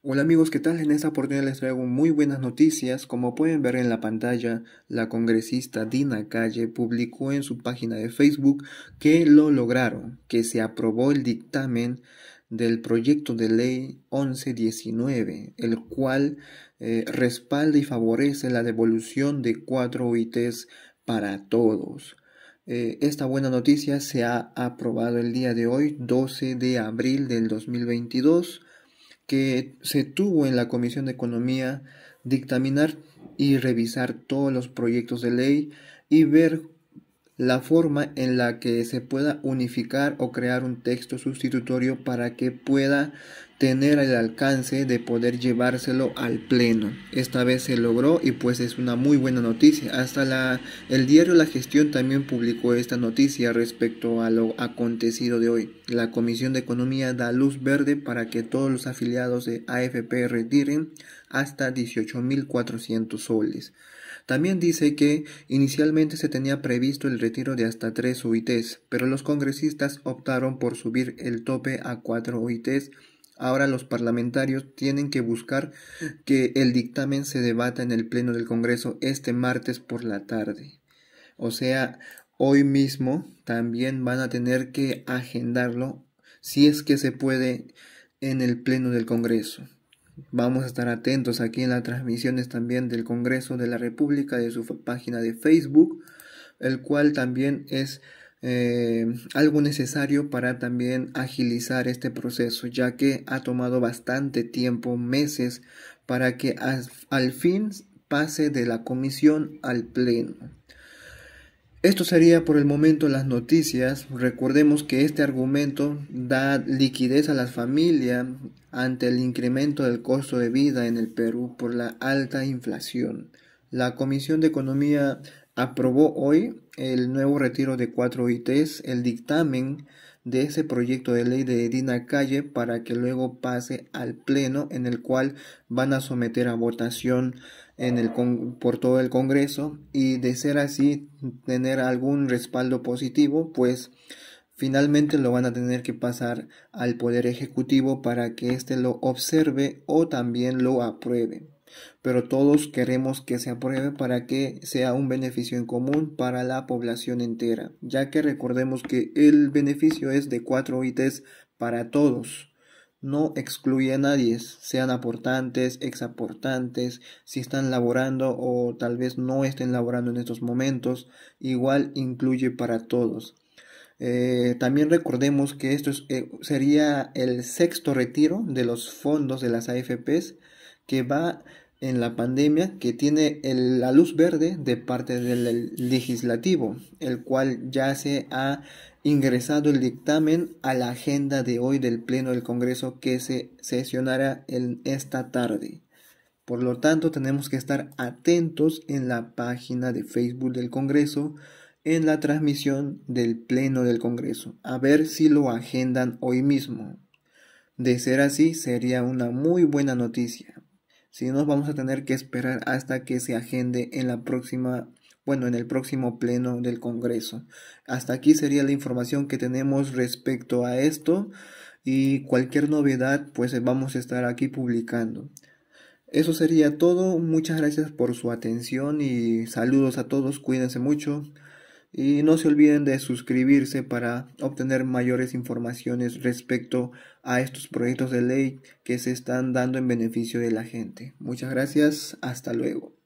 Hola amigos, ¿qué tal? En esta oportunidad les traigo muy buenas noticias. Como pueden ver en la pantalla, la congresista Dina Calle publicó en su página de Facebook que lo lograron, que se aprobó el dictamen del proyecto de ley 1119, el cual eh, respalda y favorece la devolución de cuatro OITs para todos. Eh, esta buena noticia se ha aprobado el día de hoy, 12 de abril del 2022 que se tuvo en la Comisión de Economía dictaminar y revisar todos los proyectos de ley y ver la forma en la que se pueda unificar o crear un texto sustitutorio para que pueda tener el alcance de poder llevárselo al pleno. Esta vez se logró y pues es una muy buena noticia. Hasta la, el diario La Gestión también publicó esta noticia respecto a lo acontecido de hoy. La Comisión de Economía da luz verde para que todos los afiliados de AFP retiren hasta 18.400 soles. También dice que inicialmente se tenía previsto el retiro de hasta 3 UITs, pero los congresistas optaron por subir el tope a 4 UITs Ahora los parlamentarios tienen que buscar que el dictamen se debata en el Pleno del Congreso este martes por la tarde. O sea, hoy mismo también van a tener que agendarlo si es que se puede en el Pleno del Congreso. Vamos a estar atentos aquí en las transmisiones también del Congreso de la República, de su página de Facebook, el cual también es eh, algo necesario para también agilizar este proceso, ya que ha tomado bastante tiempo, meses, para que al fin pase de la comisión al pleno. Esto sería por el momento las noticias. Recordemos que este argumento da liquidez a las familias ante el incremento del costo de vida en el Perú por la alta inflación. La Comisión de Economía aprobó hoy el nuevo retiro de cuatro ITs, el dictamen de ese proyecto de ley de Edina Calle para que luego pase al Pleno en el cual van a someter a votación en el por todo el Congreso y de ser así tener algún respaldo positivo pues finalmente lo van a tener que pasar al Poder Ejecutivo para que éste lo observe o también lo apruebe pero todos queremos que se apruebe para que sea un beneficio en común para la población entera, ya que recordemos que el beneficio es de 4 ITs para todos. No excluye a nadie, sean aportantes, exaportantes, si están laborando o tal vez no estén laborando en estos momentos, igual incluye para todos. Eh, también recordemos que esto eh, sería el sexto retiro de los fondos de las AFPs, que va en la pandemia que tiene la luz verde de parte del legislativo, el cual ya se ha ingresado el dictamen a la agenda de hoy del Pleno del Congreso que se sesionará en esta tarde. Por lo tanto, tenemos que estar atentos en la página de Facebook del Congreso en la transmisión del Pleno del Congreso, a ver si lo agendan hoy mismo. De ser así, sería una muy buena noticia. Si no, vamos a tener que esperar hasta que se agende en la próxima, bueno, en el próximo pleno del Congreso. Hasta aquí sería la información que tenemos respecto a esto y cualquier novedad, pues vamos a estar aquí publicando. Eso sería todo. Muchas gracias por su atención y saludos a todos. Cuídense mucho y no se olviden de suscribirse para obtener mayores informaciones respecto a estos proyectos de ley que se están dando en beneficio de la gente. Muchas gracias, hasta luego.